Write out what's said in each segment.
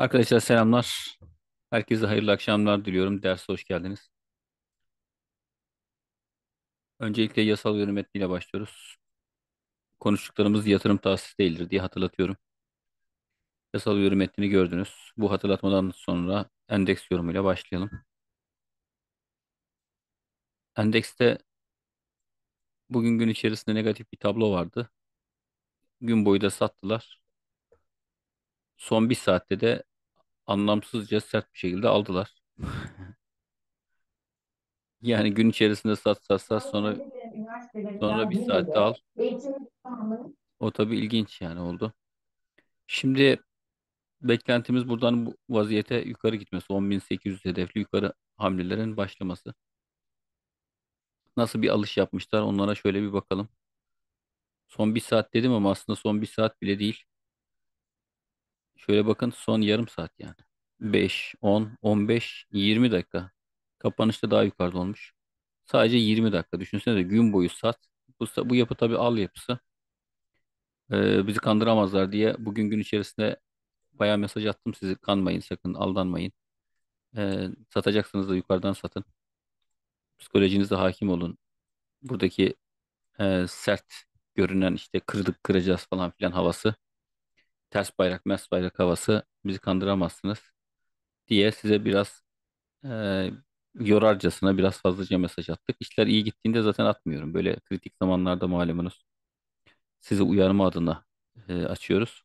Arkadaşlar selamlar. Herkese hayırlı akşamlar diliyorum. Derse hoş geldiniz. Öncelikle yasal yorum metniyle başlıyoruz. Konuştuklarımız yatırım tavsiyesi değildir diye hatırlatıyorum. Yasal yorum metnini gördünüz. Bu hatırlatmadan sonra endeks yorumuyla başlayalım. Endekste bugün gün içerisinde negatif bir tablo vardı. Gün boyu da sattılar. Son bir saatte de anlamsızca sert bir şekilde aldılar. yani gün içerisinde sat sat sat sonra sonra bir saatte al. O tabii ilginç yani oldu. Şimdi beklentimiz buradan bu vaziyete yukarı gitmesi. 10.800 hedefli yukarı hamlelerin başlaması. Nasıl bir alış yapmışlar onlara şöyle bir bakalım. Son bir saat dedim ama aslında son bir saat bile değil. Şöyle bakın son yarım saat yani. 5, 10, 15, 20 dakika. Kapanışta daha yukarıda olmuş. Sadece 20 dakika. Düşünsenize gün boyu sat. Bu, bu yapı tabii al yapısı. Ee, bizi kandıramazlar diye bugün gün içerisinde bayağı mesaj attım sizi. Kanmayın sakın, aldanmayın. Ee, satacaksınız da yukarıdan satın. Psikolojinize hakim olun. Buradaki e, sert görünen işte kırdık kıracağız falan filan havası ters bayrak, mers bayrak havası bizi kandıramazsınız diye size biraz e, yorarcasına biraz fazlaca mesaj attık. İşler iyi gittiğinde zaten atmıyorum. Böyle kritik zamanlarda malumunuz sizi uyarma adına e, açıyoruz.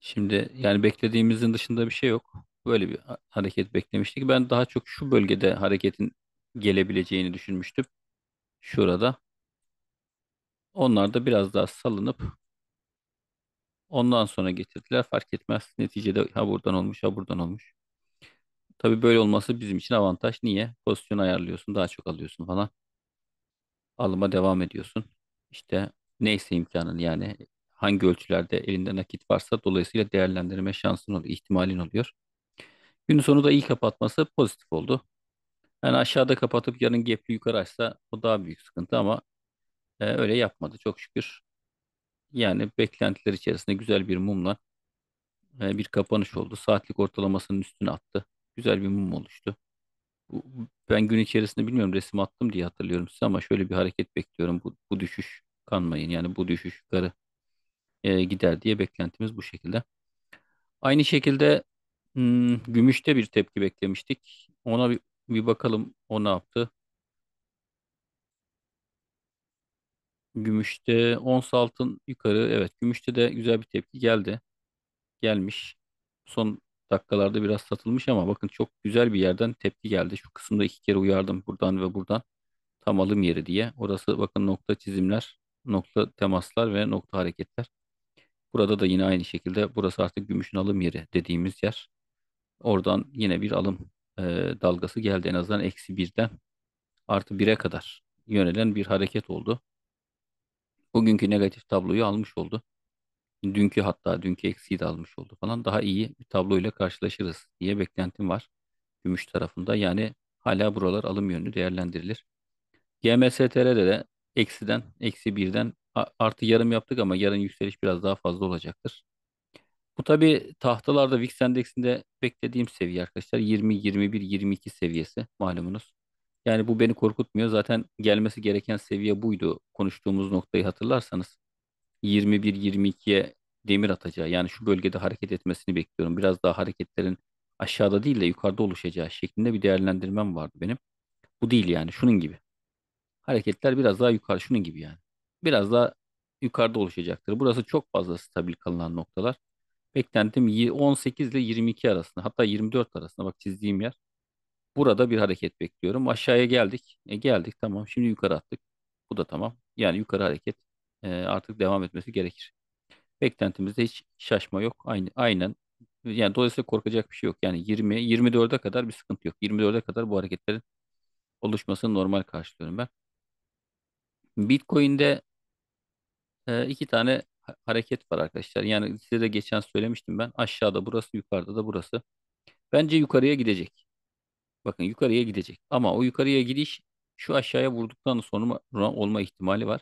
Şimdi yani beklediğimizin dışında bir şey yok. Böyle bir hareket beklemiştik. Ben daha çok şu bölgede hareketin gelebileceğini düşünmüştüm. Şurada. Onlar da biraz daha salınıp ondan sonra getirdiler. Fark etmez. Neticede ha buradan olmuş ha buradan olmuş. Tabii böyle olması bizim için avantaj. Niye? Pozisyon ayarlıyorsun, daha çok alıyorsun falan. Alıma devam ediyorsun. İşte neyse imkanın yani hangi ölçülerde elinde nakit varsa dolayısıyla değerlendirme şansın oluyor, ihtimalin oluyor. Günün sonu da iyi kapatması pozitif oldu. Yani aşağıda kapatıp yarın gapli yukarı açsa o daha büyük sıkıntı ama e, öyle yapmadı çok şükür. Yani beklentiler içerisinde güzel bir mumla e, bir kapanış oldu. Saatlik ortalamasının üstüne attı. Güzel bir mum oluştu. Ben gün içerisinde bilmiyorum resim attım diye hatırlıyorum size ama şöyle bir hareket bekliyorum. Bu, bu düşüş kanmayın yani bu düşüş yukarı e, gider diye beklentimiz bu şekilde. Aynı şekilde hmm, gümüşte bir tepki beklemiştik. Ona bir, bir bakalım o ne yaptı. Gümüşte ons altın yukarı. Evet gümüşte de güzel bir tepki geldi. Gelmiş. Son dakikalarda biraz satılmış ama bakın çok güzel bir yerden tepki geldi. Şu kısımda iki kere uyardım buradan ve buradan. Tam alım yeri diye. Orası bakın nokta çizimler, nokta temaslar ve nokta hareketler. Burada da yine aynı şekilde burası artık gümüşün alım yeri dediğimiz yer. Oradan yine bir alım e, dalgası geldi en azından eksi birden artı bire kadar yönelen bir hareket oldu bugünkü negatif tabloyu almış oldu. Dünkü hatta dünkü eksiği de almış oldu falan. Daha iyi bir tabloyla karşılaşırız diye beklentim var. Gümüş tarafında yani hala buralar alım yönü değerlendirilir. GMSTR'de de eksiden, eksi birden artı yarım yaptık ama yarın yükseliş biraz daha fazla olacaktır. Bu tabi tahtalarda VIX endeksinde beklediğim seviye arkadaşlar 20, 21, 22 seviyesi malumunuz. Yani bu beni korkutmuyor. Zaten gelmesi gereken seviye buydu. Konuştuğumuz noktayı hatırlarsanız 21-22'ye demir atacağı yani şu bölgede hareket etmesini bekliyorum. Biraz daha hareketlerin aşağıda değil de yukarıda oluşacağı şeklinde bir değerlendirmem vardı benim. Bu değil yani şunun gibi. Hareketler biraz daha yukarı şunun gibi yani. Biraz daha yukarıda oluşacaktır. Burası çok fazla stabil kalınan noktalar. Beklentim 18 ile 22 arasında hatta 24 arasında bak çizdiğim yer Burada bir hareket bekliyorum. Aşağıya geldik. E, geldik tamam. Şimdi yukarı attık. Bu da tamam. Yani yukarı hareket e, artık devam etmesi gerekir. Beklentimizde hiç şaşma yok. Aynı, aynen. Yani dolayısıyla korkacak bir şey yok. Yani 20 24'e kadar bir sıkıntı yok. 24'e kadar bu hareketlerin oluşmasını normal karşılıyorum ben. Bitcoin'de e, iki tane hareket var arkadaşlar. Yani size de geçen söylemiştim ben. Aşağıda burası, yukarıda da burası. Bence yukarıya gidecek. Bakın yukarıya gidecek. Ama o yukarıya gidiş şu aşağıya vurduktan sonra olma ihtimali var.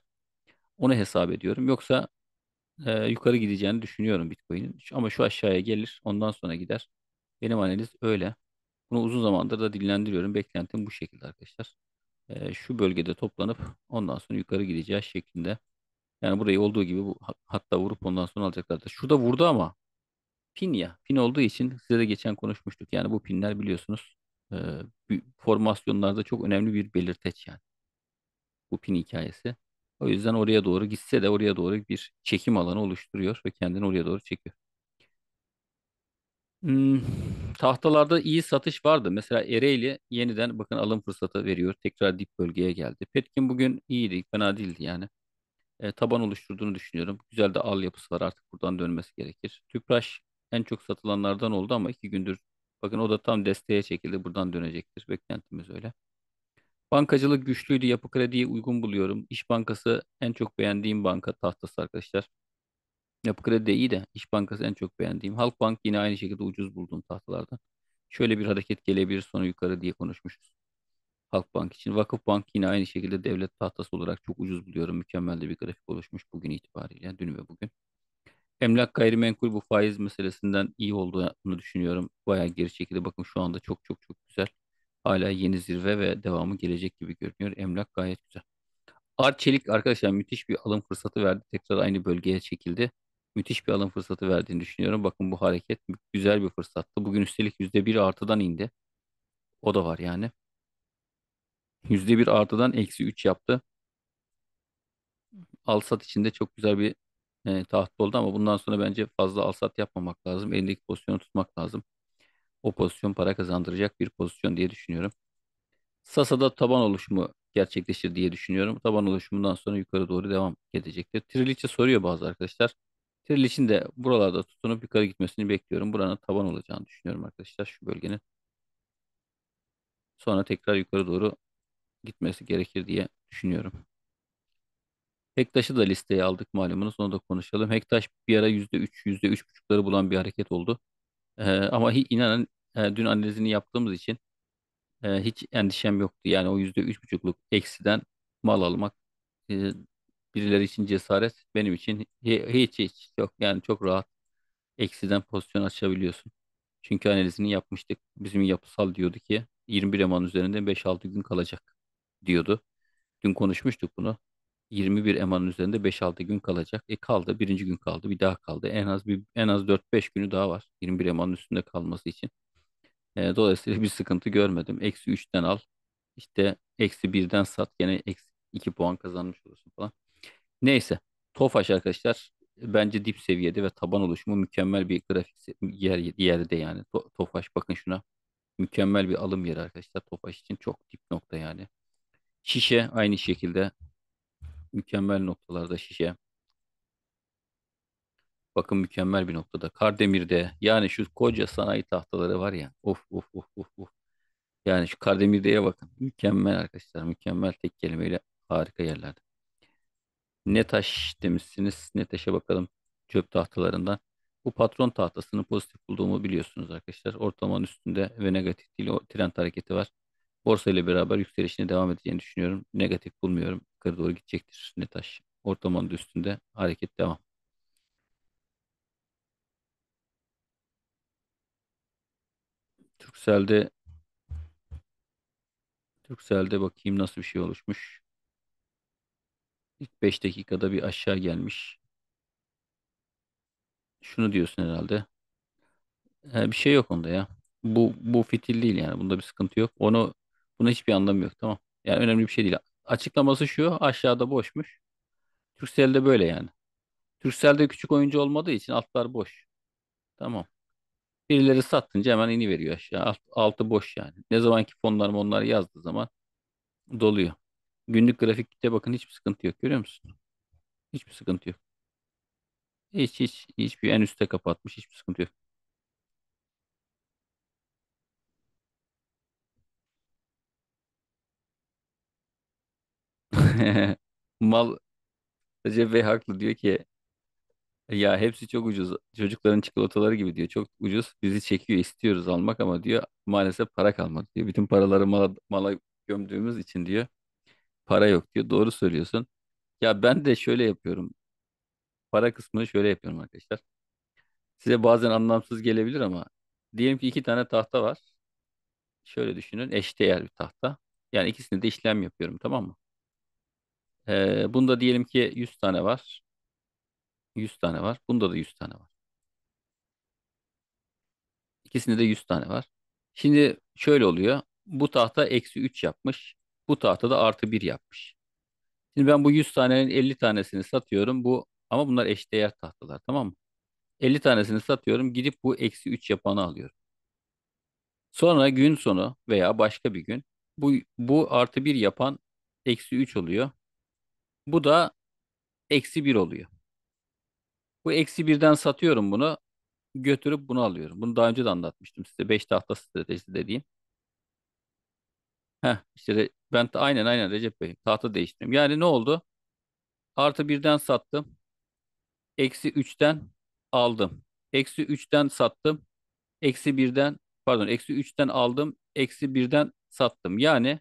Onu hesap ediyorum. Yoksa e, yukarı gideceğini düşünüyorum Bitcoin'in. Ama şu aşağıya gelir, ondan sonra gider. Benim analiz öyle. Bunu uzun zamandır da dinlendiriyorum. Beklentim bu şekilde arkadaşlar. E, şu bölgede toplanıp ondan sonra yukarı gideceği şeklinde. Yani burayı olduğu gibi bu, hatta vurup ondan sonra alacaklardır. Şurada vurdu ama pin ya. Pin olduğu için size de geçen konuşmuştuk. Yani bu pinler biliyorsunuz e, formasyonlarda çok önemli bir belirteç yani. Bu pin hikayesi. O yüzden oraya doğru gitse de oraya doğru bir çekim alanı oluşturuyor ve kendini oraya doğru çekiyor. Hmm, tahtalarda iyi satış vardı. Mesela Ereğli yeniden bakın alım fırsatı veriyor. Tekrar dip bölgeye geldi. Petkin bugün iyiydi, fena değildi yani. E, taban oluşturduğunu düşünüyorum. Güzel de al yapısı var artık buradan dönmesi gerekir. Tüpraş en çok satılanlardan oldu ama iki gündür Bakın o da tam desteğe çekildi. Buradan dönecektir. Beklentimiz öyle. Bankacılık güçlüydü. Yapı krediyi uygun buluyorum. İş Bankası en çok beğendiğim banka tahtası arkadaşlar. Yapı kredi de iyi de İş Bankası en çok beğendiğim. Halkbank yine aynı şekilde ucuz bulduğum tahtalardan. Şöyle bir hareket gelebilir sonra yukarı diye konuşmuşuz. Halkbank için. Vakıfbank yine aynı şekilde devlet tahtası olarak çok ucuz buluyorum. Mükemmel de bir grafik oluşmuş bugün itibariyle. Dün ve bugün. Emlak gayrimenkul bu faiz meselesinden iyi olduğunu düşünüyorum. Bayağı geri çekildi. Bakın şu anda çok çok çok güzel. Hala yeni zirve ve devamı gelecek gibi görünüyor. Emlak gayet güzel. Arçelik arkadaşlar müthiş bir alım fırsatı verdi. Tekrar aynı bölgeye çekildi. Müthiş bir alım fırsatı verdiğini düşünüyorum. Bakın bu hareket güzel bir fırsattı. Bugün üstelik %1 artıdan indi. O da var yani. %1 artıdan eksi 3 yaptı. Alsat içinde çok güzel bir e, taht oldu ama bundan sonra bence fazla alsat yapmamak lazım. Elindeki pozisyonu tutmak lazım. O pozisyon para kazandıracak bir pozisyon diye düşünüyorum. Sasa'da taban oluşumu gerçekleşir diye düşünüyorum. Taban oluşumundan sonra yukarı doğru devam edecektir. Triliç'e soruyor bazı arkadaşlar. Triliç'in de buralarda tutunup yukarı gitmesini bekliyorum. Buranın taban olacağını düşünüyorum arkadaşlar şu bölgenin. Sonra tekrar yukarı doğru gitmesi gerekir diye düşünüyorum. Hektaş'ı da listeye aldık malumunuz. Onu da konuşalım. Hektaş bir ara %3, %3,5'ları bulan bir hareket oldu. Ee, ama hi, inanın e, dün analizini yaptığımız için e, hiç endişem yoktu. Yani o %3,5'luk eksiden mal almak e, birileri için cesaret. Benim için hiç hiç yok. Yani çok rahat eksiden pozisyon açabiliyorsun. Çünkü analizini yapmıştık. Bizim yapısal diyordu ki 21 eman üzerinde 5-6 gün kalacak diyordu. Dün konuşmuştuk bunu. 21 emanın üzerinde 5-6 gün kalacak. E kaldı, birinci gün kaldı, bir daha kaldı. En az bir en az 4-5 günü daha var 21 emanın üstünde kalması için. E, dolayısıyla bir sıkıntı görmedim. Eksi 3'ten al, işte eksi 1'den sat, Yine eksi 2 puan kazanmış olursun falan. Neyse, Tofaş arkadaşlar bence dip seviyede ve taban oluşumu mükemmel bir grafik yer, yerde yani. Tofaş bakın şuna. Mükemmel bir alım yeri arkadaşlar. Tofaş için çok dip nokta yani. Şişe aynı şekilde Mükemmel noktalarda şişe. Bakın mükemmel bir noktada. Kardemir'de yani şu koca sanayi tahtaları var ya. Of of of of of. Yani şu Kardemir'de'ye bakın. Mükemmel arkadaşlar. Mükemmel tek kelimeyle harika yerlerde. Ne taş demişsiniz. Ne taşa bakalım. Çöp tahtalarından. Bu patron tahtasını pozitif bulduğumu biliyorsunuz arkadaşlar. Ortalamanın üstünde ve negatif değil. O trend hareketi var. Borsa ile beraber yükselişine devam edeceğini düşünüyorum. Negatif bulmuyorum yukarı doğru gidecektir üstünde taş. Ortamanda üstünde hareket devam. Türksel'de Türksel'de bakayım nasıl bir şey oluşmuş. İlk 5 dakikada bir aşağı gelmiş. Şunu diyorsun herhalde. He, bir şey yok onda ya. Bu bu fitil değil yani. Bunda bir sıkıntı yok. Onu buna hiçbir anlamı yok tamam. Yani önemli bir şey değil açıklaması şu aşağıda boşmuş. Turkcell'de böyle yani. Turkcell'de küçük oyuncu olmadığı için altlar boş. Tamam. Birileri sattınca hemen ini veriyor aşağı. Alt, altı boş yani. Ne zamanki fonlar onları yazdığı zaman doluyor. Günlük grafikte bakın hiçbir sıkıntı yok. Görüyor musun? Hiçbir sıkıntı yok. Hiç hiç hiçbir en üstte kapatmış. Hiçbir sıkıntı yok. Mal Recep Bey haklı diyor ki ya hepsi çok ucuz. Çocukların çikolataları gibi diyor. Çok ucuz. Bizi çekiyor. istiyoruz almak ama diyor maalesef para kalmadı diyor. Bütün paraları mala, mala gömdüğümüz için diyor. Para yok diyor. Doğru söylüyorsun. Ya ben de şöyle yapıyorum. Para kısmını şöyle yapıyorum arkadaşlar. Size bazen anlamsız gelebilir ama diyelim ki iki tane tahta var. Şöyle düşünün. Eşdeğer bir tahta. Yani ikisinde de işlem yapıyorum tamam mı? Ee, bunda diyelim ki 100 tane var. 100 tane var. Bunda da 100 tane var. İkisinde de 100 tane var. Şimdi şöyle oluyor. Bu tahta eksi 3 yapmış. Bu tahta da artı 1 yapmış. Şimdi ben bu 100 tanenin 50 tanesini satıyorum. Bu ama bunlar eşdeğer tahtalar tamam mı? 50 tanesini satıyorum. Gidip bu eksi 3 yapanı alıyorum. Sonra gün sonu veya başka bir gün bu, bu artı 1 yapan eksi 3 oluyor. Bu da eksi 1 oluyor. Bu eksi 1'den satıyorum bunu. Götürüp bunu alıyorum. Bunu daha önce de anlatmıştım size. 5 tahta stratejisi dediğim. Heh, işte ben de, aynen aynen Recep Bey. Tahta değiştirdim. Yani ne oldu? Artı birden sattım. Eksi üçten aldım. Eksi üçten sattım. Eksi birden pardon eksi üçten aldım. Eksi birden sattım. Yani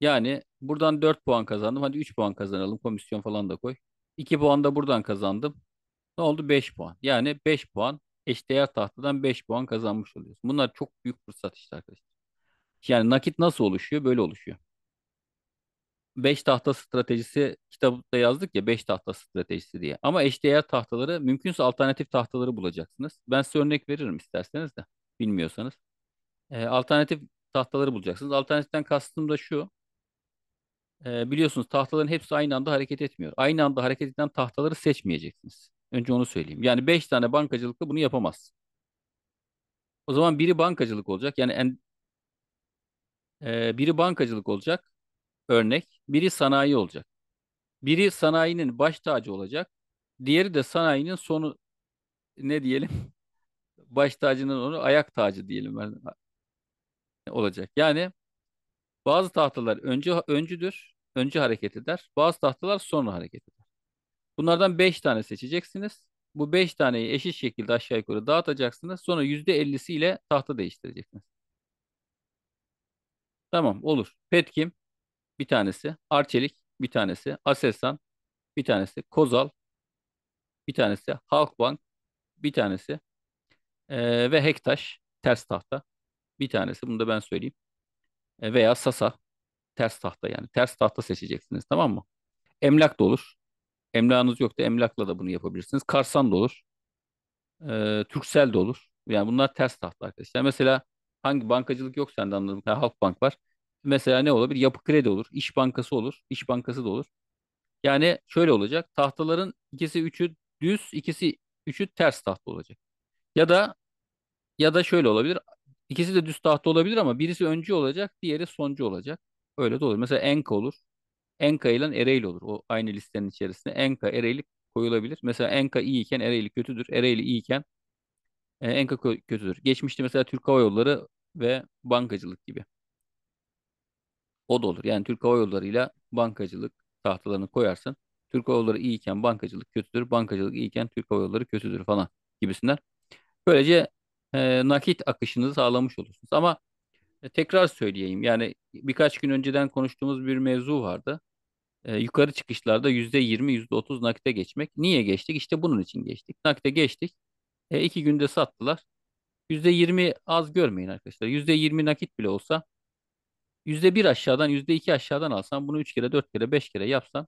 yani buradan 4 puan kazandım. Hadi 3 puan kazanalım. Komisyon falan da koy. 2 puan da buradan kazandım. Ne oldu? 5 puan. Yani 5 puan eşdeğer tahtadan 5 puan kazanmış oluyorsun. Bunlar çok büyük fırsat işte arkadaşlar. Yani nakit nasıl oluşuyor? Böyle oluşuyor. 5 tahta stratejisi kitapta yazdık ya 5 tahta stratejisi diye. Ama eşdeğer tahtaları mümkünse alternatif tahtaları bulacaksınız. Ben size örnek veririm isterseniz de bilmiyorsanız. Ee, alternatif tahtaları bulacaksınız. Alternatiften kastım da şu e, biliyorsunuz tahtaların hepsi aynı anda hareket etmiyor. Aynı anda hareket eden tahtaları seçmeyeceksiniz. Önce onu söyleyeyim. Yani 5 tane bankacılıkta bunu yapamaz. O zaman biri bankacılık olacak. Yani en, e, biri bankacılık olacak örnek. Biri sanayi olacak. Biri sanayinin baş tacı olacak. Diğeri de sanayinin sonu ne diyelim? baş tacının onu ayak tacı diyelim ben olacak. Yani bazı tahtalar önce öncüdür, önce hareket eder. Bazı tahtalar sonra hareket eder. Bunlardan 5 tane seçeceksiniz. Bu 5 taneyi eşit şekilde aşağı yukarı dağıtacaksınız. Sonra %50'si ile tahta değiştireceksiniz. Tamam olur. Petkim bir tanesi. Arçelik bir tanesi. Aselsan bir tanesi. Kozal bir tanesi. Halkbank bir tanesi. Ee, ve Hektaş ters tahta bir tanesi. Bunu da ben söyleyeyim. E, veya Sasa ters tahta yani ters tahta seçeceksiniz tamam mı? Emlak da olur. Emlakınız yok da emlakla da bunu yapabilirsiniz. Karsan da olur. E, Türksel de olur. Yani bunlar ters tahta arkadaşlar. Mesela hangi bankacılık yok sende anladım. Yani bank var. Mesela ne olabilir? Yapı kredi olur. İş bankası olur. İş bankası da olur. Yani şöyle olacak. Tahtaların ikisi üçü düz, ikisi üçü ters tahta olacak. Ya da ya da şöyle olabilir. İkisi de düz tahta olabilir ama birisi öncü olacak, diğeri soncu olacak. Öyle de olur. Mesela Enka olur. Enka ile Ereğli olur. O aynı listenin içerisinde Enka, Ereğli koyulabilir. Mesela Enka iyiyken Ereğli kötüdür. Ereğli iyiyken e, Enka kötüdür. Geçmişte mesela Türk Hava Yolları ve bankacılık gibi. O da olur. Yani Türk Hava Yolları ile bankacılık tahtalarını koyarsın. Türk Hava Yolları iyiyken bankacılık kötüdür. Bankacılık iyiyken Türk Hava Yolları kötüdür falan gibisinden. Böylece e, nakit akışınızı sağlamış olursunuz. Ama e, tekrar söyleyeyim yani birkaç gün önceden konuştuğumuz bir mevzu vardı. E, yukarı çıkışlarda %20, %30 nakite geçmek. Niye geçtik? İşte bunun için geçtik. Nakite geçtik. E, iki günde sattılar. %20 az görmeyin arkadaşlar. %20 nakit bile olsa %1 aşağıdan %2 aşağıdan alsan bunu 3 kere 4 kere 5 kere yapsan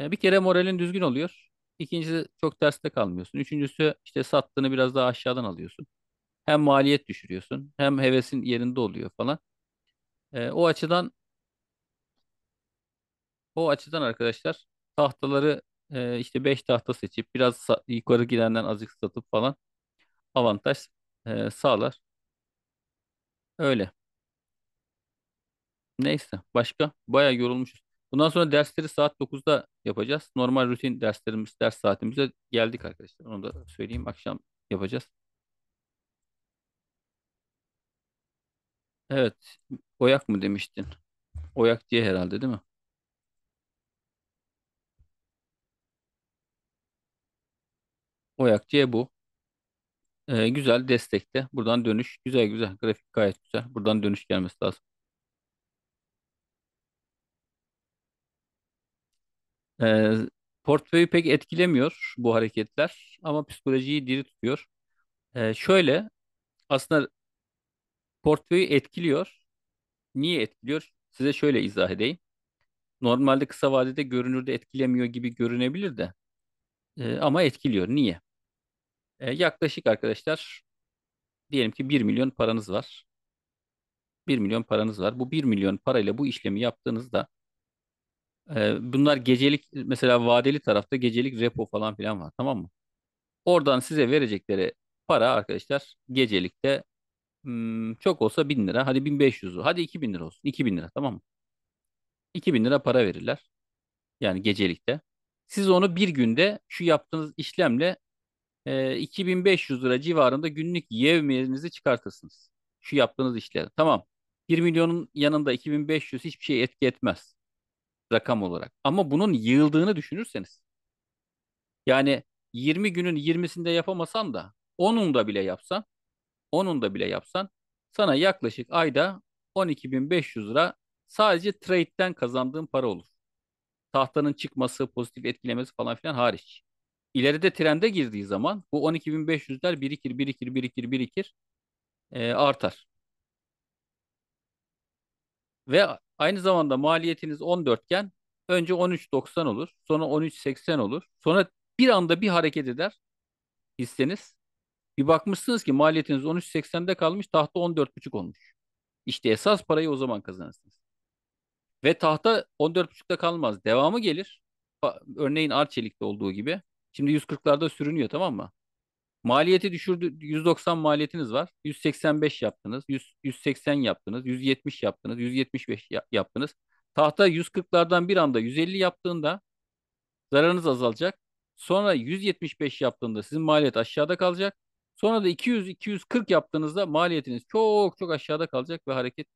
e, bir kere moralin düzgün oluyor. İkincisi çok terste kalmıyorsun. Üçüncüsü işte sattığını biraz daha aşağıdan alıyorsun. Hem maliyet düşürüyorsun hem hevesin yerinde oluyor falan. E, o açıdan o açıdan arkadaşlar tahtaları e, işte 5 tahta seçip biraz yukarı gidenden azıcık satıp falan avantaj e, sağlar. Öyle. Neyse başka bayağı yorulmuşuz. Bundan sonra dersleri saat 9'da yapacağız. Normal rutin derslerimiz, ders saatimize geldik arkadaşlar. Onu da söyleyeyim. Akşam yapacağız. Evet. Oyak mı demiştin? Oyak diye herhalde değil mi? Oyak diye bu. Ee, güzel destekte. Buradan dönüş. Güzel güzel. Grafik gayet güzel. Buradan dönüş gelmesi lazım. Ee, portföyü pek etkilemiyor bu hareketler ama psikolojiyi diri tutuyor. Ee, şöyle aslında portföyü etkiliyor. Niye etkiliyor? Size şöyle izah edeyim. Normalde kısa vadede görünürde etkilemiyor gibi görünebilir de e, ama etkiliyor. Niye? E, yaklaşık arkadaşlar diyelim ki 1 milyon paranız var. 1 milyon paranız var. Bu 1 milyon parayla bu işlemi yaptığınızda e, bunlar gecelik mesela vadeli tarafta gecelik repo falan filan var tamam mı? Oradan size verecekleri para arkadaşlar gecelikte Hmm, çok olsa 1000 lira. Hadi 1500'ü. Hadi 2000 lira olsun. 2000 lira tamam mı? 2000 lira para verirler. Yani gecelikte. Siz onu bir günde şu yaptığınız işlemle e, 2500 lira civarında günlük yevmiyenizi çıkartırsınız. Şu yaptığınız işleri. Tamam. 1 milyonun yanında 2500 hiçbir şey etki etmez rakam olarak. Ama bunun yığıldığını düşünürseniz yani 20 günün 20'sinde yapamasan da 10'unda bile yapsan onun da bile yapsan sana yaklaşık ayda 12.500 lira sadece trade'den kazandığın para olur. Tahtanın çıkması, pozitif etkilemesi falan filan hariç. İleride trende girdiği zaman bu 12.500'ler birikir, birikir, birikir, birikir e, artar. Ve aynı zamanda maliyetiniz 14 iken önce 13.90 olur, sonra 13.80 olur, sonra bir anda bir hareket eder hisseniz bir bakmışsınız ki maliyetiniz 13.80'de kalmış tahta 14.5 olmuş. İşte esas parayı o zaman kazanırsınız. Ve tahta 14.5'te kalmaz. Devamı gelir. Örneğin Arçelik'te olduğu gibi. Şimdi 140'larda sürünüyor tamam mı? Maliyeti düşürdü. 190 maliyetiniz var. 185 yaptınız. 100, 180 yaptınız. 170 yaptınız. 175 yaptınız. Tahta 140'lardan bir anda 150 yaptığında zararınız azalacak. Sonra 175 yaptığında sizin maliyet aşağıda kalacak. Sonra da 200-240 yaptığınızda maliyetiniz çok çok aşağıda kalacak ve hareket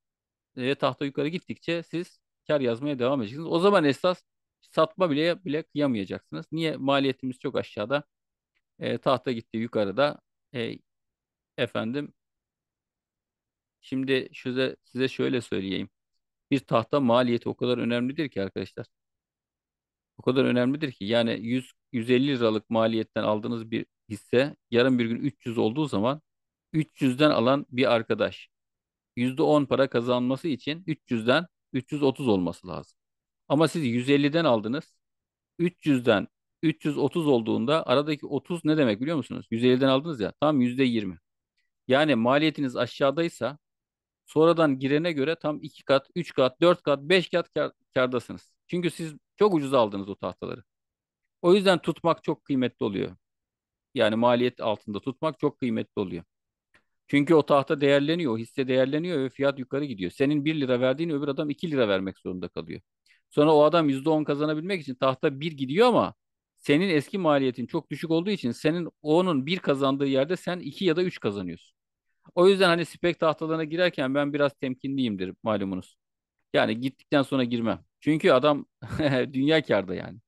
e, tahta yukarı gittikçe siz kar yazmaya devam edeceksiniz. O zaman esas satma bile bile kıyamayacaksınız. Niye? Maliyetimiz çok aşağıda. E, tahta gitti yukarıda. E, efendim şimdi size, size şöyle söyleyeyim. Bir tahta maliyeti o kadar önemlidir ki arkadaşlar. O kadar önemlidir ki yani 100 150 liralık maliyetten aldığınız bir hisse yarın bir gün 300 olduğu zaman 300'den alan bir arkadaş %10 para kazanması için 300'den 330 olması lazım. Ama siz 150'den aldınız. 300'den 330 olduğunda aradaki 30 ne demek biliyor musunuz? 150'den aldınız ya tam %20. Yani maliyetiniz aşağıdaysa sonradan girene göre tam 2 kat, 3 kat, 4 kat, 5 kat kar, kardasınız. Çünkü siz çok ucuz aldınız o tahtaları. O yüzden tutmak çok kıymetli oluyor yani maliyet altında tutmak çok kıymetli oluyor. Çünkü o tahta değerleniyor, o hisse değerleniyor ve fiyat yukarı gidiyor. Senin 1 lira verdiğin öbür adam 2 lira vermek zorunda kalıyor. Sonra o adam %10 kazanabilmek için tahta 1 gidiyor ama senin eski maliyetin çok düşük olduğu için senin onun 1 kazandığı yerde sen 2 ya da 3 kazanıyorsun. O yüzden hani spek tahtalarına girerken ben biraz temkinliyimdir malumunuz. Yani gittikten sonra girmem. Çünkü adam dünya karda yani.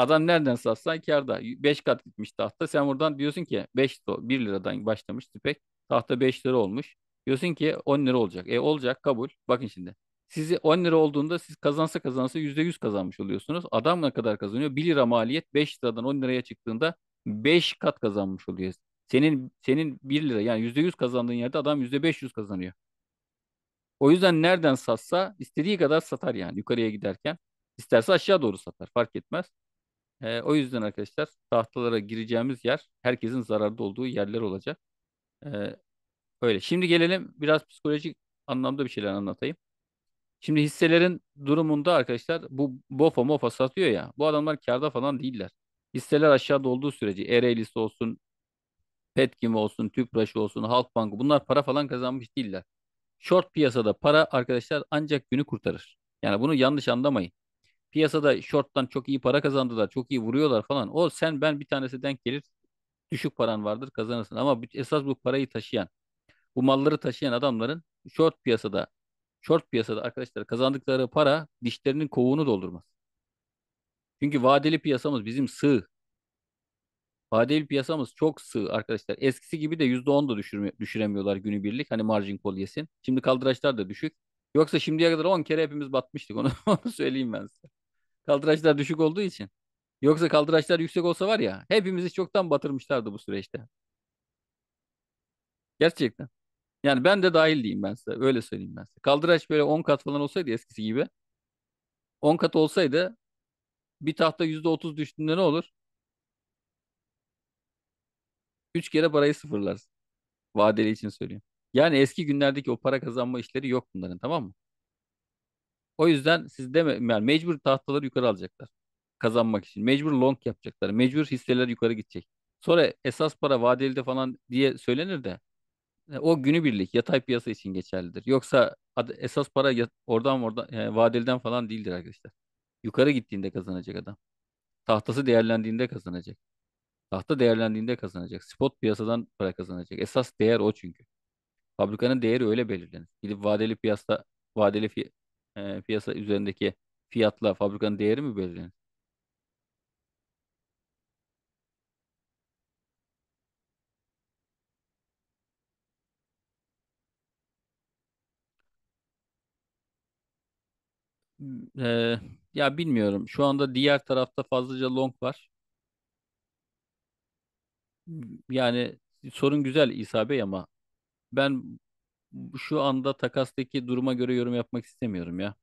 Adam nereden satsan karda. 5 kat gitmiş tahta. Sen buradan diyorsun ki 5 1 liradan başlamış tüpek. Tahta 5 lira olmuş. Diyorsun ki 10 lira olacak. E olacak kabul. Bakın şimdi. Sizi 10 lira olduğunda siz kazansa kazansa %100 kazanmış oluyorsunuz. Adam ne kadar kazanıyor? 1 lira maliyet 5 liradan 10 liraya çıktığında 5 kat kazanmış oluyor. Senin senin 1 lira yani %100 kazandığın yerde adam %500 kazanıyor. O yüzden nereden satsa istediği kadar satar yani yukarıya giderken. İsterse aşağı doğru satar fark etmez. E, o yüzden arkadaşlar tahtalara gireceğimiz yer herkesin zararda olduğu yerler olacak. E, öyle. Şimdi gelelim biraz psikolojik anlamda bir şeyler anlatayım. Şimdi hisselerin durumunda arkadaşlar bu bofa mofa satıyor ya. Bu adamlar karda falan değiller. Hisseler aşağıda olduğu sürece Ereğlisi olsun, Petkim olsun, Tüpraş olsun, Halkbank bunlar para falan kazanmış değiller. Short piyasada para arkadaşlar ancak günü kurtarır. Yani bunu yanlış anlamayın. Piyasada short'tan çok iyi para kazandılar. Çok iyi vuruyorlar falan. O sen ben bir tanesi denk gelir. Düşük paran vardır kazanırsın. Ama esas bu parayı taşıyan, bu malları taşıyan adamların short piyasada short piyasada arkadaşlar kazandıkları para dişlerinin kovuğunu doldurmaz. Çünkü vadeli piyasamız bizim sığ. Vadeli piyasamız çok sığ arkadaşlar. Eskisi gibi de %10 da düşüremiyorlar günü birlik Hani margin call yesin. Şimdi kaldıraçlar da düşük. Yoksa şimdiye kadar 10 kere hepimiz batmıştık. Onu, onu söyleyeyim ben size. Kaldıraçlar düşük olduğu için. Yoksa kaldıraçlar yüksek olsa var ya hepimizi çoktan batırmışlardı bu süreçte. Gerçekten. Yani ben de dahil diyeyim ben size. Öyle söyleyeyim ben size. Kaldıraç böyle 10 kat falan olsaydı eskisi gibi. 10 kat olsaydı bir tahta %30 düştüğünde ne olur? 3 kere parayı sıfırlarsın. Vadeli için söylüyorum. Yani eski günlerdeki o para kazanma işleri yok bunların tamam mı? O yüzden siz deme yani mecbur tahtaları yukarı alacaklar kazanmak için. Mecbur long yapacaklar. Mecbur hisseler yukarı gidecek. Sonra esas para vadeli falan diye söylenir de e, o günü birlik yatay piyasa için geçerlidir. Yoksa esas para oradan oradan yani vadeliden falan değildir arkadaşlar. Yukarı gittiğinde kazanacak adam. Tahtası değerlendiğinde kazanacak. Tahta değerlendiğinde kazanacak. Spot piyasadan para kazanacak. Esas değer o çünkü. Fabrikanın değeri öyle belirlenir. Gidip vadeli piyasa vadeli e, piyasa üzerindeki fiyatla fabrikanın değeri mi belirlenir? Eee, hmm, ya bilmiyorum. Şu anda diğer tarafta fazlaca long var. Hmm, yani sorun güzel İsa Bey ama ben şu anda takastaki duruma göre yorum yapmak istemiyorum ya.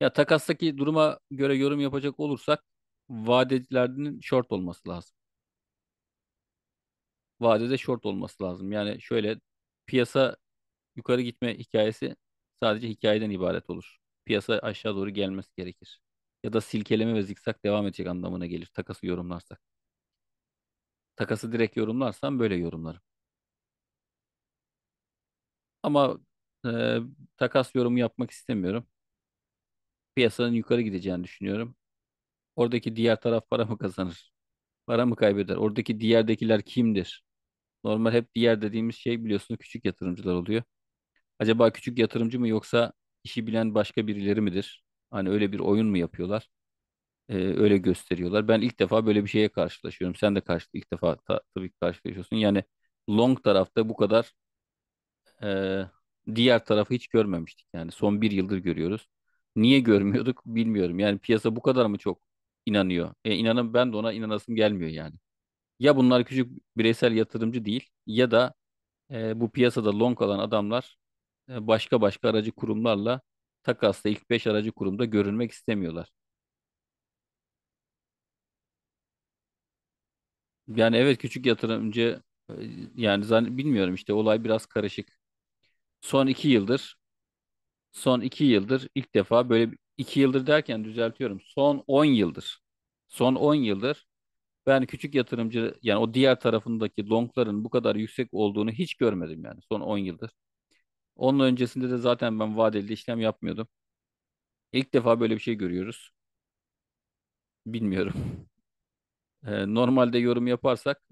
Ya takastaki duruma göre yorum yapacak olursak vadelerinin short olması lazım. Vadede short olması lazım. Yani şöyle piyasa yukarı gitme hikayesi sadece hikayeden ibaret olur. Piyasa aşağı doğru gelmesi gerekir. Ya da silkeleme ve zikzak devam edecek anlamına gelir takası yorumlarsak. Takası direkt yorumlarsam böyle yorumlarım. Ama e, takas yorumu yapmak istemiyorum. Piyasanın yukarı gideceğini düşünüyorum. Oradaki diğer taraf para mı kazanır? Para mı kaybeder? Oradaki diğerdekiler kimdir? Normal hep diğer dediğimiz şey biliyorsunuz küçük yatırımcılar oluyor. Acaba küçük yatırımcı mı yoksa işi bilen başka birileri midir? Hani öyle bir oyun mu yapıyorlar? Ee, öyle gösteriyorlar. Ben ilk defa böyle bir şeye karşılaşıyorum. Sen de karşı ilk defa ta, tabii ki karşılaşıyorsun. Yani long tarafta bu kadar e, diğer tarafı hiç görmemiştik. Yani son bir yıldır görüyoruz. Niye görmüyorduk bilmiyorum. Yani piyasa bu kadar mı çok inanıyor? E, inanın ben de ona inanasım gelmiyor yani. Ya bunlar küçük bireysel yatırımcı değil ya da e, bu piyasada long alan adamlar e, başka başka aracı kurumlarla takasla ilk 5 aracı kurumda görünmek istemiyorlar. Yani evet küçük yatırımcı yani zan bilmiyorum işte olay biraz karışık son iki yıldır son iki yıldır ilk defa böyle iki yıldır derken düzeltiyorum. Son on yıldır. Son on yıldır ben küçük yatırımcı yani o diğer tarafındaki longların bu kadar yüksek olduğunu hiç görmedim yani son on yıldır. Onun öncesinde de zaten ben vadeli işlem yapmıyordum. İlk defa böyle bir şey görüyoruz. Bilmiyorum. Ee, normalde yorum yaparsak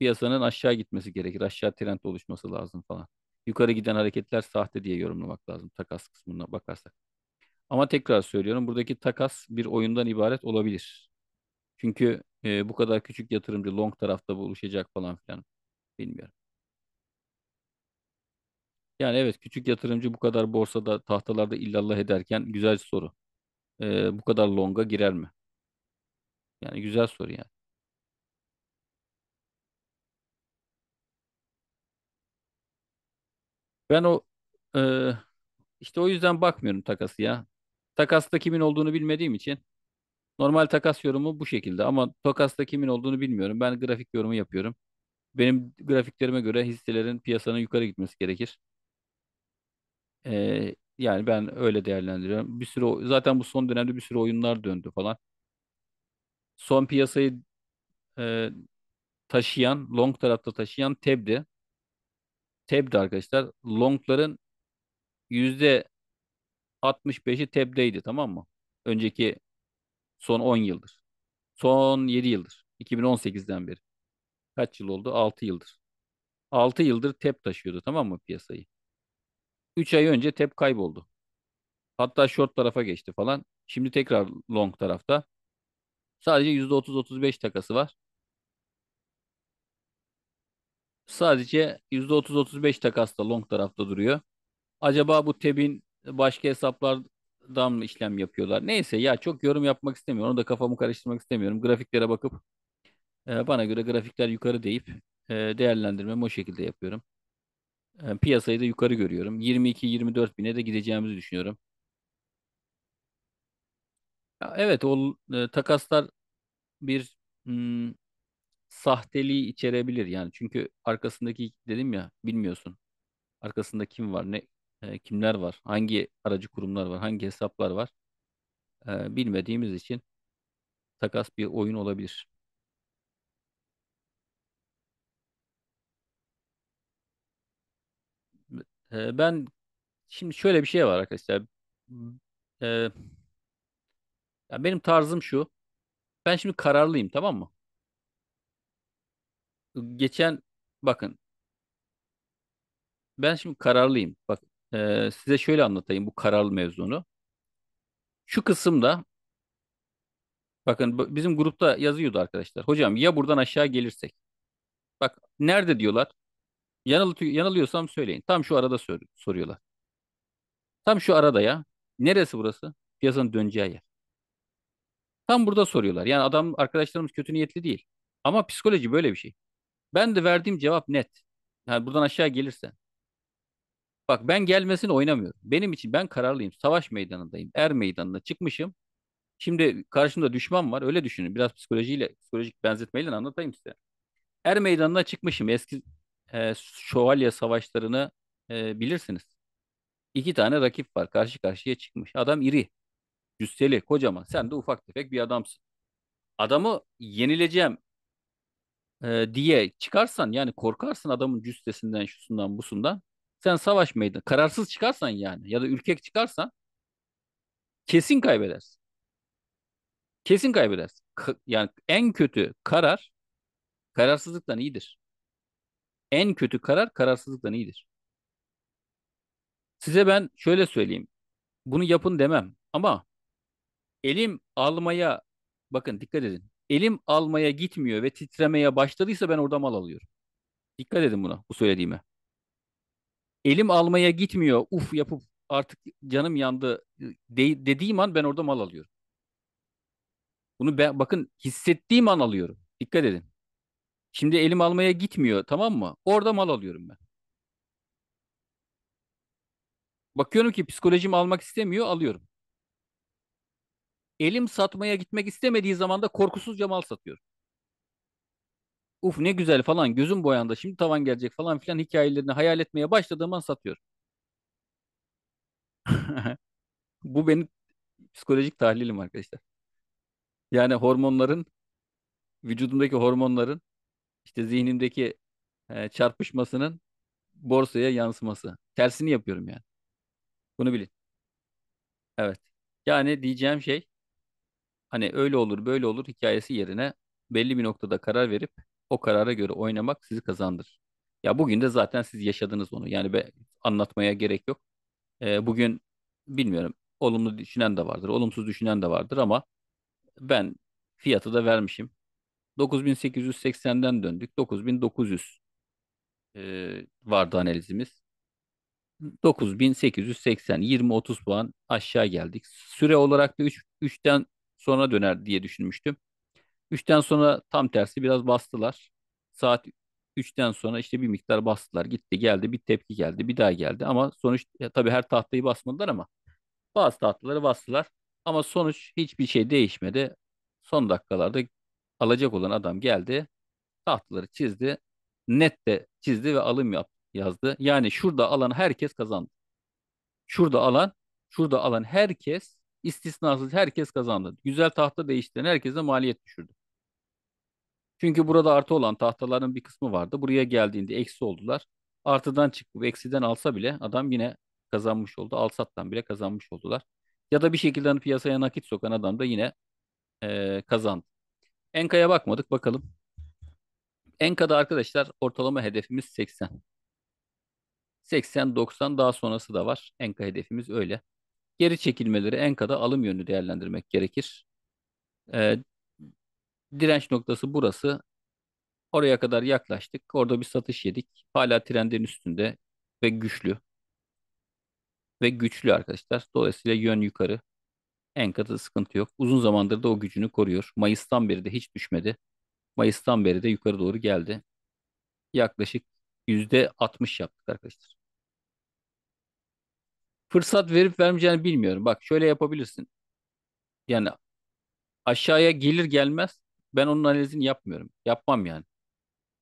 piyasanın aşağı gitmesi gerekir. Aşağı trend oluşması lazım falan yukarı giden hareketler sahte diye yorumlamak lazım takas kısmına bakarsak. Ama tekrar söylüyorum buradaki takas bir oyundan ibaret olabilir. Çünkü e, bu kadar küçük yatırımcı long tarafta buluşacak falan filan bilmiyorum. Yani evet küçük yatırımcı bu kadar borsada tahtalarda illallah ederken güzel soru. E, bu kadar longa girer mi? Yani güzel soru yani. Ben o e, işte o yüzden bakmıyorum takası ya. Takasta kimin olduğunu bilmediğim için normal takas yorumu bu şekilde ama takasta kimin olduğunu bilmiyorum. Ben grafik yorumu yapıyorum. Benim grafiklerime göre hisselerin piyasanın yukarı gitmesi gerekir. E, yani ben öyle değerlendiriyorum. Bir sürü zaten bu son dönemde bir sürü oyunlar döndü falan. Son piyasayı e, taşıyan, long tarafta taşıyan Teb'di. TEB'di arkadaşlar. Long'ların %65'i TEB'deydi tamam mı? Önceki son 10 yıldır. Son 7 yıldır. 2018'den beri. Kaç yıl oldu? 6 yıldır. 6 yıldır TEP taşıyordu tamam mı piyasayı? 3 ay önce TEP kayboldu. Hatta short tarafa geçti falan. Şimdi tekrar long tarafta. Sadece %30-35 takası var. Sadece %30-35 takasla long tarafta duruyor. Acaba bu TEB'in başka hesaplardan mı işlem yapıyorlar? Neyse ya çok yorum yapmak istemiyorum. Onu da kafamı karıştırmak istemiyorum. Grafiklere bakıp e, bana göre grafikler yukarı deyip e, değerlendirmemi o şekilde yapıyorum. E, piyasayı da yukarı görüyorum. 22-24 bine de gideceğimizi düşünüyorum. evet o e, takaslar bir hmm, sahteliği içerebilir yani. Çünkü arkasındaki dedim ya bilmiyorsun. Arkasında kim var, ne e, kimler var, hangi aracı kurumlar var, hangi hesaplar var e, bilmediğimiz için takas bir oyun olabilir. E, ben şimdi şöyle bir şey var arkadaşlar. E, ya benim tarzım şu. Ben şimdi kararlıyım tamam mı? Geçen bakın ben şimdi kararlıyım. Bak e, size şöyle anlatayım bu kararlı mevzunu. Şu kısımda bakın bizim grupta yazıyordu arkadaşlar. Hocam ya buradan aşağı gelirsek. Bak nerede diyorlar. Yanıl yanılıyorsam söyleyin. Tam şu arada sor- soruyorlar. Tam şu arada ya. Neresi burası? Piyasanın döneceği yer. Tam burada soruyorlar. Yani adam arkadaşlarımız kötü niyetli değil. Ama psikoloji böyle bir şey. Ben de verdiğim cevap net. Yani buradan aşağı gelirsen. Bak ben gelmesini oynamıyorum. Benim için ben kararlıyım. Savaş meydanındayım. Er meydanına çıkmışım. Şimdi karşımda düşman var. Öyle düşünün. Biraz psikolojiyle, psikolojik benzetmeyle anlatayım size. Er meydanına çıkmışım. Eski e, şövalye savaşlarını e, bilirsiniz. İki tane rakip var. Karşı karşıya çıkmış. Adam iri. Cüsseli, kocaman. Sen de ufak tefek bir adamsın. Adamı yenileceğim diye çıkarsan yani korkarsın adamın cüstesinden şusundan busundan sen savaş meydanı kararsız çıkarsan yani ya da ülkek çıkarsan kesin kaybedersin. Kesin kaybedersin. Ka- yani en kötü karar kararsızlıktan iyidir. En kötü karar kararsızlıktan iyidir. Size ben şöyle söyleyeyim. Bunu yapın demem ama elim almaya bakın dikkat edin elim almaya gitmiyor ve titremeye başladıysa ben orada mal alıyorum. Dikkat edin buna, bu söylediğime. Elim almaya gitmiyor, uf yapıp artık canım yandı e, de- dediğim an ben orada mal alıyorum. Bunu ben, bakın hissettiğim an alıyorum. Dikkat edin. Şimdi elim almaya gitmiyor tamam mı? Orada mal alıyorum ben. Bakıyorum ki psikolojim almak istemiyor alıyorum. Elim satmaya gitmek istemediği zaman da korkusuzca mal satıyorum. Uf ne güzel falan gözüm boyanda şimdi tavan gelecek falan filan hikayelerini hayal etmeye başladığım an satıyorum. Bu benim psikolojik tahlilim arkadaşlar. Yani hormonların vücudumdaki hormonların işte zihnimdeki e, çarpışmasının borsaya yansıması. Tersini yapıyorum yani. Bunu bilin. Evet. Yani diyeceğim şey hani öyle olur böyle olur hikayesi yerine belli bir noktada karar verip o karara göre oynamak sizi kazandır. Ya bugün de zaten siz yaşadınız onu. Yani be, anlatmaya gerek yok. E, bugün bilmiyorum olumlu düşünen de vardır, olumsuz düşünen de vardır ama ben fiyatı da vermişim. 9880'den döndük. 9900 e, vardı analizimiz. 9880 20 30 puan aşağı geldik. Süre olarak da 3 3'ten sonra döner diye düşünmüştüm. 3'ten sonra tam tersi biraz bastılar. Saat 3'ten sonra işte bir miktar bastılar. Gitti geldi bir tepki geldi bir daha geldi. Ama sonuç tabii her tahtayı basmadılar ama bazı tahtaları bastılar. Ama sonuç hiçbir şey değişmedi. Son dakikalarda alacak olan adam geldi. Tahtaları çizdi. Net de çizdi ve alım yaptı yazdı. Yani şurada alan herkes kazandı. Şurada alan, şurada alan herkes istisnasız herkes kazandı. Güzel tahta değiştiren herkese maliyet düşürdü. Çünkü burada artı olan tahtaların bir kısmı vardı. Buraya geldiğinde eksi oldular. Artıdan çıkıp eksiden alsa bile adam yine kazanmış oldu. Alsattan bile kazanmış oldular. Ya da bir şekilde hani piyasaya nakit sokan adam da yine e, kazandı. Enka'ya bakmadık bakalım. Enka'da arkadaşlar ortalama hedefimiz 80. 80-90 daha sonrası da var. Enka hedefimiz öyle. Geri çekilmeleri enkada alım yönü değerlendirmek gerekir. Ee, direnç noktası burası. Oraya kadar yaklaştık. Orada bir satış yedik. Hala trendin üstünde ve güçlü. Ve güçlü arkadaşlar. Dolayısıyla yön yukarı. Enkada sıkıntı yok. Uzun zamandır da o gücünü koruyor. Mayıs'tan beri de hiç düşmedi. Mayıs'tan beri de yukarı doğru geldi. Yaklaşık %60 yaptık arkadaşlar fırsat verip vermeyeceğini bilmiyorum. Bak şöyle yapabilirsin. Yani aşağıya gelir gelmez ben onun analizini yapmıyorum. Yapmam yani.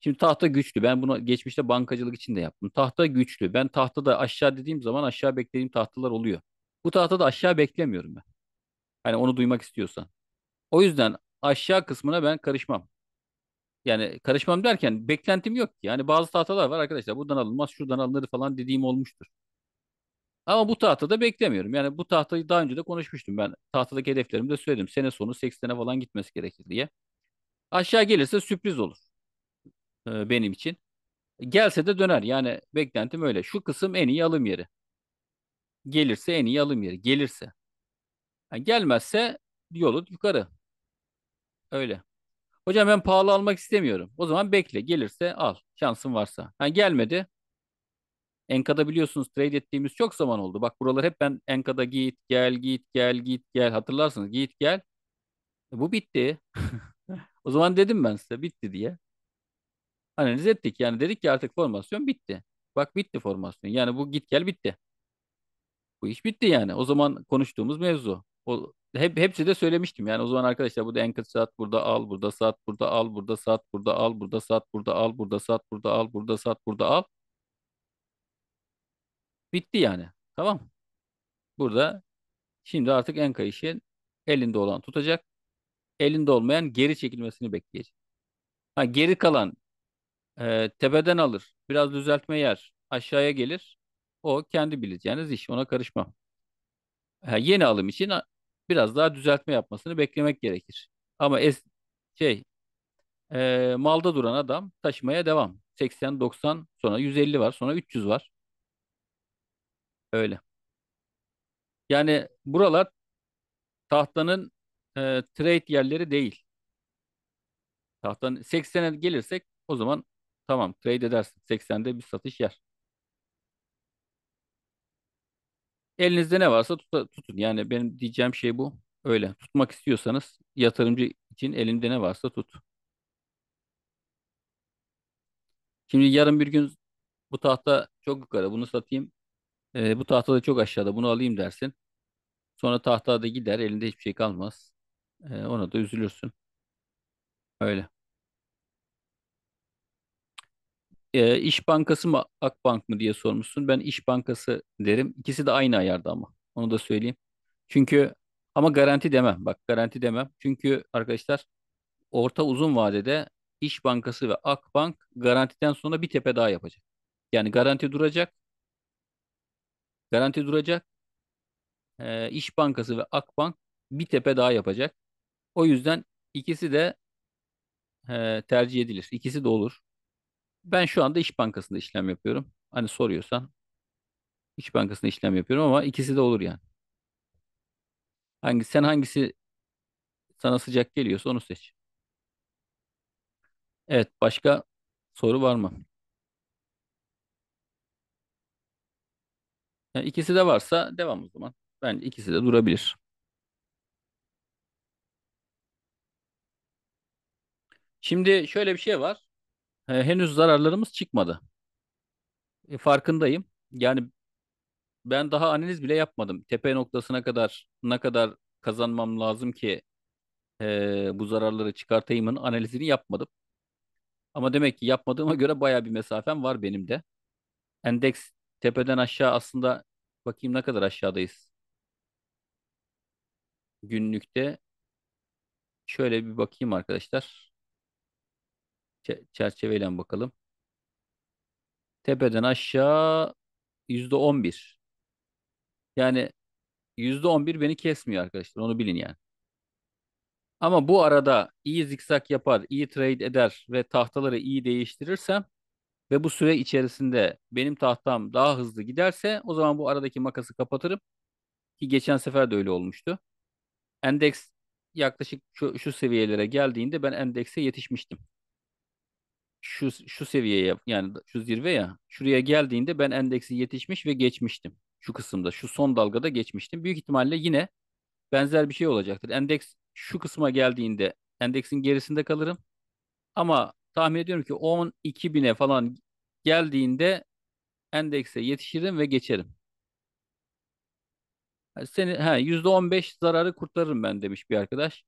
Şimdi tahta güçlü. Ben bunu geçmişte bankacılık için de yaptım. Tahta güçlü. Ben tahtada aşağı dediğim zaman aşağı beklediğim tahtalar oluyor. Bu tahtada aşağı beklemiyorum ben. Hani onu duymak istiyorsan. O yüzden aşağı kısmına ben karışmam. Yani karışmam derken beklentim yok ki. Yani bazı tahtalar var arkadaşlar buradan alınmaz şuradan alınır falan dediğim olmuştur. Ama bu tahtada beklemiyorum. Yani bu tahtayı daha önce de konuşmuştum ben. Tahtadaki hedeflerimi de söyledim. Sene sonu 80'e falan gitmesi gerekir diye. Aşağı gelirse sürpriz olur e, benim için. Gelse de döner. Yani beklentim öyle. Şu kısım en iyi alım yeri. Gelirse en iyi alım yeri. Gelirse. Yani gelmezse yolu yukarı. Öyle. Hocam ben pahalı almak istemiyorum. O zaman bekle. Gelirse al. Şansın varsa. Yani gelmedi. Enka'da biliyorsunuz trade ettiğimiz çok zaman oldu. Bak buralar hep ben Enka'da git gel git gel git gel hatırlarsınız git gel. E, bu bitti. o zaman dedim ben size bitti diye. Analiz ettik yani dedik ki artık formasyon bitti. Bak bitti formasyon yani bu git gel bitti. Bu iş bitti yani. O zaman konuştuğumuz mevzu. O, hep hepsi de söylemiştim. Yani o zaman arkadaşlar burada en kısa saat burada al, burada saat burada al, burada saat burada al, burada saat burada al, burada saat burada al, burada saat burada al. Bitti yani. Tamam Burada şimdi artık en kayışın elinde olan tutacak. Elinde olmayan geri çekilmesini bekleyecek. Ha, geri kalan e, tepeden alır. Biraz düzeltme yer. Aşağıya gelir. O kendi bileceğiniz iş. Ona karışma. Ha, yeni alım için biraz daha düzeltme yapmasını beklemek gerekir. Ama es şey e, malda duran adam taşımaya devam. 80, 90 sonra 150 var sonra 300 var. Öyle. Yani buralar tahtanın e, trade yerleri değil. Tahtanın 80'e gelirsek o zaman tamam trade edersin. 80'de bir satış yer. Elinizde ne varsa tuta, tutun. Yani benim diyeceğim şey bu. Öyle. Tutmak istiyorsanız yatırımcı için elinde ne varsa tut. Şimdi yarın bir gün bu tahta çok yukarı bunu satayım. E, bu tahtada çok aşağıda bunu alayım dersin. Sonra tahtada gider elinde hiçbir şey kalmaz. E, ona da üzülürsün. Öyle. E, İş Bankası mı Akbank mı diye sormuşsun. Ben İş Bankası derim. İkisi de aynı ayarda ama. Onu da söyleyeyim. Çünkü ama garanti demem. Bak garanti demem. Çünkü arkadaşlar orta uzun vadede İş Bankası ve Akbank garantiden sonra bir tepe daha yapacak. Yani garanti duracak. Garanti duracak. E, İş Bankası ve Akbank bir tepe daha yapacak. O yüzden ikisi de e, tercih edilir. İkisi de olur. Ben şu anda İş Bankası'nda işlem yapıyorum. Hani soruyorsan İş Bankası'nda işlem yapıyorum ama ikisi de olur yani. Hangi sen hangisi sana sıcak geliyorsa onu seç. Evet başka soru var mı? Yani ikisi de varsa devam o zaman. Bence ikisi de durabilir. Şimdi şöyle bir şey var. E, henüz zararlarımız çıkmadı. E, farkındayım. Yani ben daha analiz bile yapmadım. Tepe noktasına kadar ne kadar kazanmam lazım ki e, bu zararları çıkartayımın analizini yapmadım. Ama demek ki yapmadığıma göre baya bir mesafem var benim de. Endeks Tepeden aşağı aslında bakayım ne kadar aşağıdayız. Günlükte şöyle bir bakayım arkadaşlar. çerçeveyle bakalım. Tepeden aşağı yüzde on bir. Yani yüzde on bir beni kesmiyor arkadaşlar. Onu bilin yani. Ama bu arada iyi zikzak yapar, iyi trade eder ve tahtaları iyi değiştirirsem ve bu süre içerisinde benim tahtam daha hızlı giderse o zaman bu aradaki makası kapatırım ki geçen sefer de öyle olmuştu. Endeks yaklaşık şu, şu seviyelere geldiğinde ben endekse yetişmiştim. Şu şu seviyeye yani şu zirve ya şuraya geldiğinde ben endeksi yetişmiş ve geçmiştim. Şu kısımda şu son dalgada geçmiştim. Büyük ihtimalle yine benzer bir şey olacaktır. Endeks şu kısma geldiğinde endeksin gerisinde kalırım. Ama tahmin ediyorum ki 12 bine falan geldiğinde endekse yetişirim ve geçerim. Yani seni yüzde %15 zararı kurtarırım ben demiş bir arkadaş.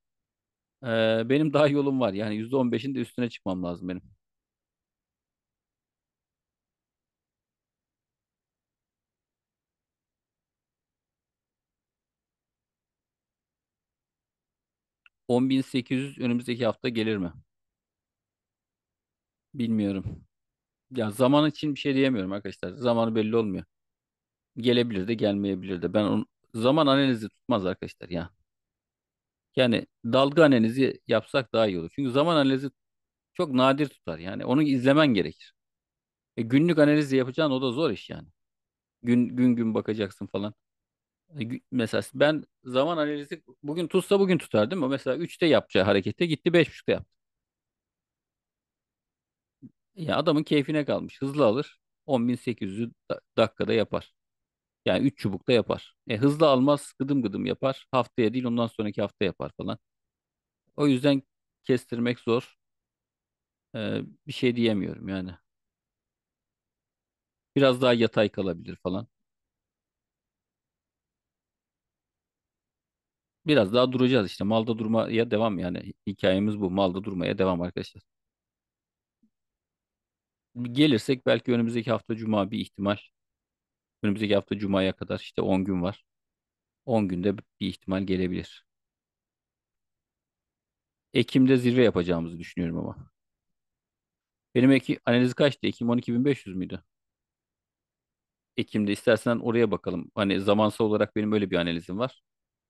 Ee, benim daha yolum var. Yani yüzde %15'in de üstüne çıkmam lazım benim. %10.800 önümüzdeki hafta gelir mi? Bilmiyorum. Ya zaman için bir şey diyemiyorum arkadaşlar. Zamanı belli olmuyor. Gelebilir de gelmeyebilir de. Ben onu, zaman analizi tutmaz arkadaşlar ya. Yani dalga analizi yapsak daha iyi olur. Çünkü zaman analizi çok nadir tutar yani. Onu izlemen gerekir. E, günlük analizi yapacaksın o da zor iş yani. Gün gün gün bakacaksın falan. E, mesela ben zaman analizi bugün tutsa bugün tutar değil mi? Mesela 3'te yapacağı harekette gitti 5.5'te yaptı. Ya adamın keyfine kalmış. Hızlı alır. 10.800'ü dakikada yapar. Yani 3 çubukta yapar. E, hızlı almaz gıdım gıdım yapar. Haftaya değil ondan sonraki hafta yapar falan. O yüzden kestirmek zor. E, bir şey diyemiyorum yani. Biraz daha yatay kalabilir falan. Biraz daha duracağız işte. Malda durmaya devam yani. Hikayemiz bu. Malda durmaya devam arkadaşlar gelirsek belki önümüzdeki hafta Cuma bir ihtimal. Önümüzdeki hafta Cuma'ya kadar işte 10 gün var. 10 günde bir ihtimal gelebilir. Ekim'de zirve yapacağımızı düşünüyorum ama. Benim ek analiz kaçtı? Ekim 12.500 müydü? Ekim'de istersen oraya bakalım. Hani zamansal olarak benim öyle bir analizim var.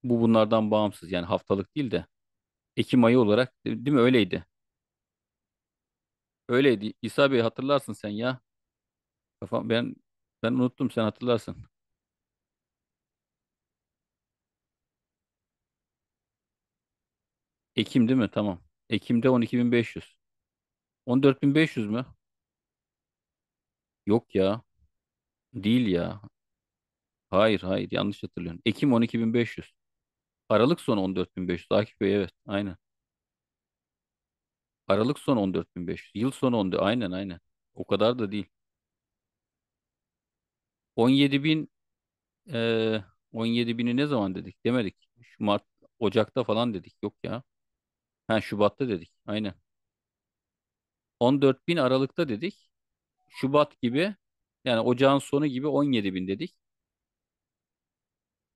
Bu bunlardan bağımsız yani haftalık değil de Ekim ayı olarak değil mi öyleydi? Öyleydi. İsa Bey hatırlarsın sen ya. Kafam ben ben unuttum sen hatırlarsın. Ekim değil mi? Tamam. Ekim'de 12.500. 14.500 mü? Yok ya. Değil ya. Hayır hayır yanlış hatırlıyorum. Ekim 12.500. Aralık sonu 14.500. Akif Bey evet aynen. Aralık sonu 14.500. Yıl sonu 14. Aynen aynen. O kadar da değil. 17.000 e, 17.000'i ne zaman dedik? Demedik. Şu Mart, Ocak'ta falan dedik. Yok ya. Ha Şubat'ta dedik. Aynen. 14.000 Aralık'ta dedik. Şubat gibi yani ocağın sonu gibi 17.000 dedik.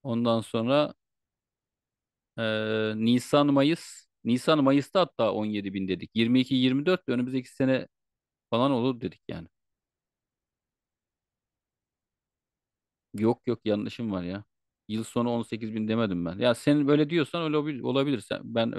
Ondan sonra e, Nisan, Mayıs Nisan Mayıs'ta hatta 17 bin dedik. 22-24 de önümüzdeki sene falan olur dedik yani. Yok yok yanlışım var ya. Yıl sonu 18 bin demedim ben. Ya sen böyle diyorsan öyle olabilir. ben